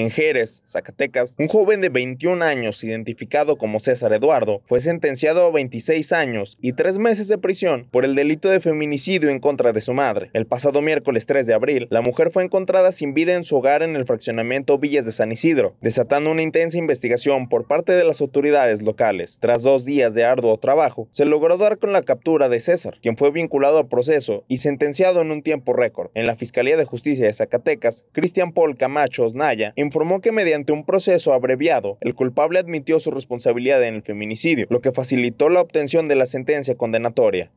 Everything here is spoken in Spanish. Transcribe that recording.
En Jerez, Zacatecas, un joven de 21 años identificado como César Eduardo fue sentenciado a 26 años y 3 meses de prisión por el delito de feminicidio en contra de su madre. El pasado miércoles 3 de abril, la mujer fue encontrada sin vida en su hogar en el fraccionamiento Villas de San Isidro, desatando una intensa investigación por parte de las autoridades locales. Tras dos días de arduo trabajo, se logró dar con la captura de César, quien fue vinculado al proceso y sentenciado en un tiempo récord. En la Fiscalía de Justicia de Zacatecas, Cristian Paul Camacho Osnaya informó que mediante un proceso abreviado, el culpable admitió su responsabilidad en el feminicidio, lo que facilitó la obtención de la sentencia condenatoria.